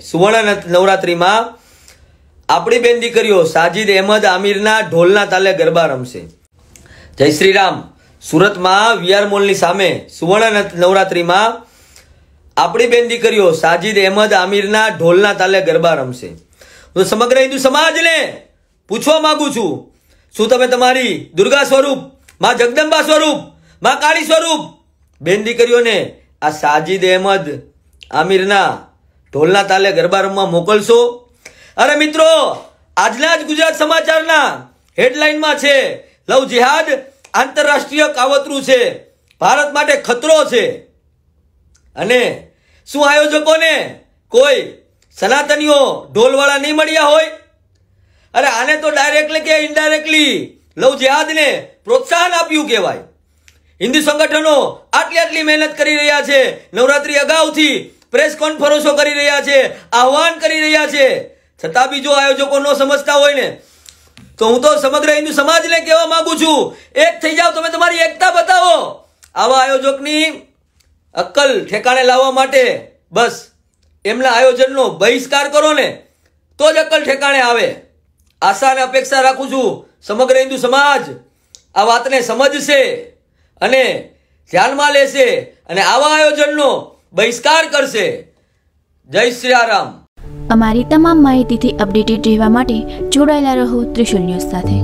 સુવર્ણ નવરાત્રિમાં આપણી બેન દીકરીઓ સાજિદ અહેમદ આમિરના ઢોલના તાલે ગરબા રમશે જય શ્રી રામ સુરતમાં વીઆર મોલની સામે સુવર્ણ નવરાત્રિમાં આપણી બેન દીકરીઓ સાજિદ અહેમદ આમિરના ઢોલના તાલે ગરબા રમશે હું સમગ્ર હિન્દુ સમાજને પૂછવા માગું છું શું તમે તમારી દુર્ગા સ્વરૂપ માં જગદંબા સ્વરૂપ માં કાળી સ્વરૂપ બેન દીકરીઓને આ સાજિદ અહેમદ આમિરના ઢોલના તાલે ગરબા રમવા મોકલશો અરે મિત્રો આજના જ ગુજરાત સમાચારના હેડલાઇનમાં છે લવ જિહાદ આંતરરાષ્ટ્રીય કાવતરું છે ભારત માટે ખતરો છે અને શું આયોજકોને કોઈ સનાતનીઓ ઢોલવાળા નહીં મળ્યા હોય અરે આને તો ડાયરેક્ટલી કે ઇનડાયરેક્ટલી લવ જિહાદને પ્રોત્સાહન આપ્યું કહેવાય હિન્દુ સંગઠનો આટલી આટલી મહેનત કરી રહ્યા છે નવરાત્રી અગાઉથી પ્રેસ કોન્ફરન્સો કરી રહ્યા છે આહવાન કરી રહ્યા છે છતાં બી જો આયોજકો ન સમજતા હોય ને તો હું તો સમગ્ર હિન્દુ સમાજને કહેવા માંગુ છું એક થઈ જાઓ તમે તમારી એકતા બતાવો આવા આયોજકની અક્કલ ઠેકાણે લાવવા માટે બસ એમના આયોજનનો બહિષ્કાર કરો ને તો જ અક્કલ ઠેકાણે આવે આશા અને અપેક્ષા રાખું છું સમગ્ર હિન્દુ સમાજ આ વાતને સમજશે અને ધ્યાનમાં લેશે અને આવા આયોજનનો બહિષ્કાર કરશે જય શ્રી રામ અમારી તમામ માહિતીથી અપડેટેડ રહેવા માટે જોડાયેલા રહો ત્રિશુલ ન્યૂઝ સાથે